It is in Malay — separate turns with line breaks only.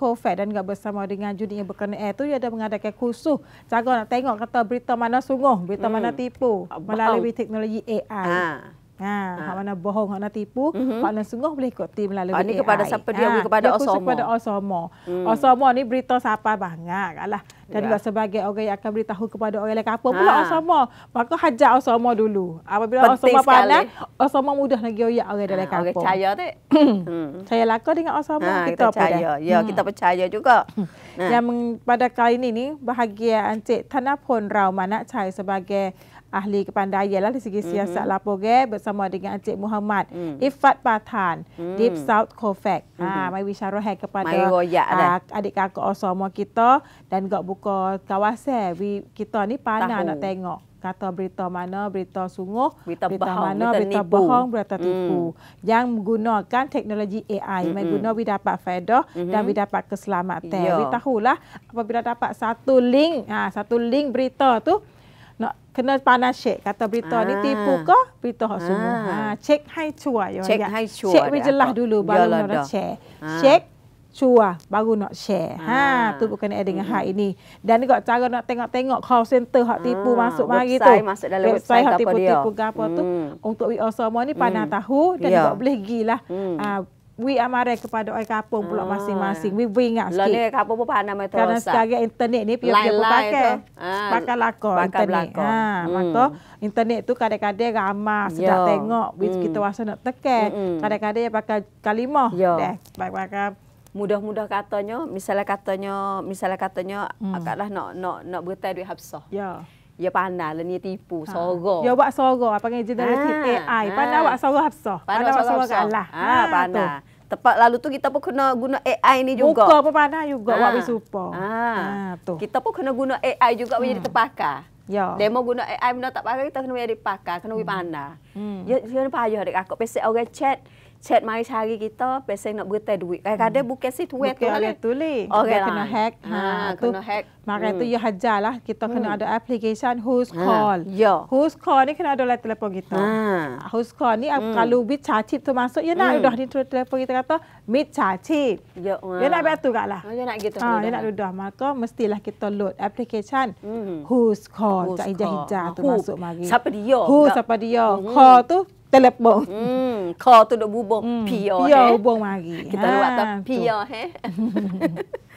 COVID dan juga bersama dengan judi yang berkena air tu dia ada mengadakan kursus cara nak tengok kata berita mana sungguh berita hmm. mana tipu ah, melalui teknologi AI ha. Ah. Ha, ha. Hak mana bohong, hak mana tipu, mm-hmm. hak mana sungguh boleh ikut tim melalui ha, ah, ini AI. kepada siapa dia? Ha, kepada dia khusus kepada Osomo. Hmm. Osomo ni berita siapa banyak Alah. Dan juga ya. sebagai orang yang akan beritahu kepada orang lain apa pula ha. Osomo. Maka hajar Osomo dulu. Apabila Penting Osomo panas Osomo mudah lagi oyak orang dalam ha, ah, kapal. Orang percaya tu. Saya hmm. laka dengan Osomo. Ha, kita, percaya. ya, hmm. kita percaya juga. Ha. Yang pada kali ini ni, bahagia Encik Tanah Pun Rau Manak Cahaya sebagai ahli kepandai lah di segi mhm. siasat mm-hmm. lapor ke bersama dengan Encik Muhammad hmm. Ifat Pathan hmm. Deep South Kofak. Ha, hmm. Ah mai bisharohai kepada ya, adik kakak osomo kita dan gak buka kawasan we, kita ni panas nak tengok kata berita mana berita sungguh berita, berita bohong, mana berita, berita bohong berita hmm. tipu hmm. yang menggunakan teknologi AI hmm. menggunakan hmm. kita dapat faedah hmm. dan kita dapat keselamatan yeah. we tahulah apabila dapat satu link ha, satu link berita tu nak kena panas cek kata berita ah. ni tipu ke berita hak ah. semua. Ah. Ha cek hai chua, yo. Cek hai chua. Cek jelas dulu ah. baru nak share. cek. Cek cua ha, baru nak share. Ah. Ha tu bukan ada dengan hak ini. Dan juga cara nak tengok-tengok call center hak tipu ah. masuk mari tu. Masuk dalam website, website apa tipu, dia. Tipu-tipu tu. Hmm. Untuk we all semua ni panah hmm. tahu dan yeah. juga boleh gilah. Hmm. Ha, we amare kepada oi kapung pula hmm. masing-masing. We ingat lah, sikit. Lain kapung pun panah mai Kerana sekarang internet ni pihak dia pakai. Ah, pakai lakon internet. Ha, hmm. internet tu kadang-kadang ramah sedap Yo. tengok hmm. kita rasa nak tekan. Kadang-kadang dia pakai kalimah. Yo. Deh, pakai mudah-mudah katanya,
misalnya katanya, misalnya katanya hmm. akaklah nak nak nak bertai duit Habsah. Ya. Ya pandai lah ni tipu, ha. sorok. Ya buat
sorok, panggil generasi ha. AI. Pandai ha. buat sorok Habsah. Pandai buat sorok Allah. ha pandai.
Tepat lalu tu kita pun kena guna AI ni juga. Muka pun pandai juga ha. buat we support. Ha. ha. tu. Kita pun kena guna AI juga hmm. jadi terpakar. Ya. Demo guna AI benda tak pakai kita kena jadi pakar, kena hmm. we pandai. Hmm. Ya, dia ya, payah dekat aku pesek orang chat chat mai cari kita pasal nak buat duit. Kadang kadang hmm. bukan situ tu kan. Okey tu
leh. Okay lah. kena hack. Ah, ha, tu, kena hack. Maka hmm. tu ya hajalah kita kena hmm. ada aplikasi who's ah, call. Ya. Who's call ni kena ada lah telefon kita. Ah. Who's call ni hmm. kalau bit chat tu masuk ya nak sudah hmm. di telefon kita kata mid chat.
Ya. Ya nak betu
gak lah. Oh, ya nak gitu. ya nak sudah maka mestilah kita load aplikasi hmm. who's call. Tak hijau-hijau tu masuk mari. Siapa dia? Who siapa dia? Hmm. Call tu telepon. Hmm, call tu duk bubuh hmm. pio. Pio eh. bubuh mari. Kita ha, luat tu pio he.
Eh.